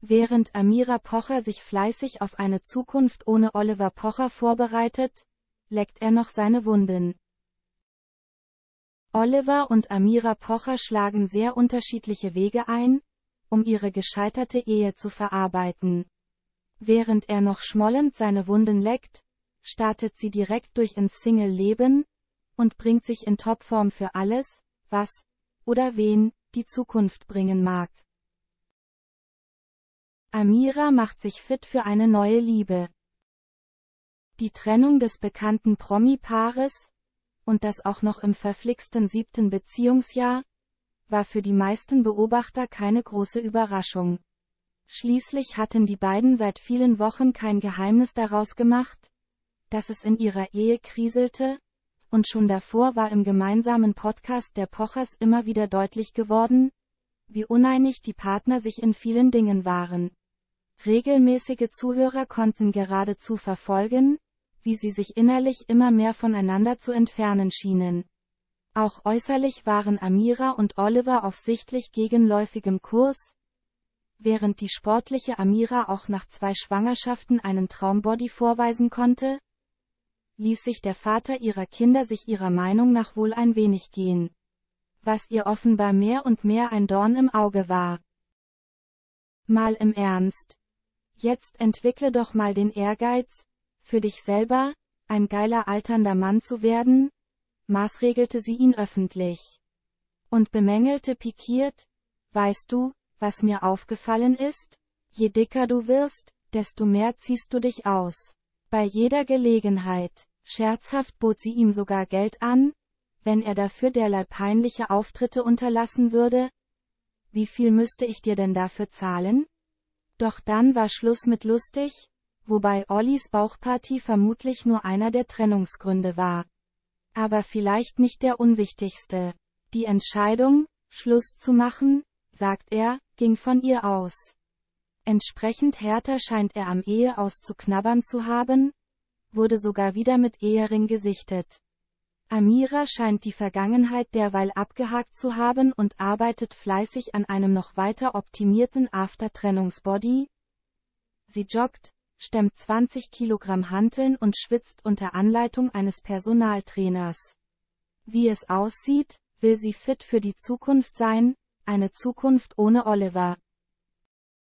Während Amira Pocher sich fleißig auf eine Zukunft ohne Oliver Pocher vorbereitet, leckt er noch seine Wunden. Oliver und Amira Pocher schlagen sehr unterschiedliche Wege ein, um ihre gescheiterte Ehe zu verarbeiten. Während er noch schmollend seine Wunden leckt, startet sie direkt durch ins Single-Leben und bringt sich in Topform für alles, was oder wen die Zukunft bringen mag. Amira macht sich fit für eine neue Liebe. Die Trennung des bekannten Promi-Paares, und das auch noch im verflixten siebten Beziehungsjahr, war für die meisten Beobachter keine große Überraschung. Schließlich hatten die beiden seit vielen Wochen kein Geheimnis daraus gemacht, dass es in ihrer Ehe kriselte, und schon davor war im gemeinsamen Podcast der Pochers immer wieder deutlich geworden, wie uneinig die Partner sich in vielen Dingen waren. Regelmäßige Zuhörer konnten geradezu verfolgen, wie sie sich innerlich immer mehr voneinander zu entfernen schienen. Auch äußerlich waren Amira und Oliver auf sichtlich gegenläufigem Kurs, während die sportliche Amira auch nach zwei Schwangerschaften einen Traumbody vorweisen konnte, ließ sich der Vater ihrer Kinder sich ihrer Meinung nach wohl ein wenig gehen was ihr offenbar mehr und mehr ein Dorn im Auge war. Mal im Ernst. Jetzt entwickle doch mal den Ehrgeiz, für dich selber, ein geiler alternder Mann zu werden, maßregelte sie ihn öffentlich. Und bemängelte pikiert, weißt du, was mir aufgefallen ist? Je dicker du wirst, desto mehr ziehst du dich aus. Bei jeder Gelegenheit, scherzhaft bot sie ihm sogar Geld an, wenn er dafür derlei peinliche Auftritte unterlassen würde? Wie viel müsste ich dir denn dafür zahlen? Doch dann war Schluss mit lustig, wobei Ollis Bauchpartie vermutlich nur einer der Trennungsgründe war. Aber vielleicht nicht der unwichtigste. Die Entscheidung, Schluss zu machen, sagt er, ging von ihr aus. Entsprechend härter scheint er am Ehe auszuknabbern zu haben, wurde sogar wieder mit Ehering gesichtet. Amira scheint die Vergangenheit derweil abgehakt zu haben und arbeitet fleißig an einem noch weiter optimierten After-Trennungsbody. Sie joggt, stemmt 20 Kilogramm Hanteln und schwitzt unter Anleitung eines Personaltrainers. Wie es aussieht, will sie fit für die Zukunft sein, eine Zukunft ohne Oliver.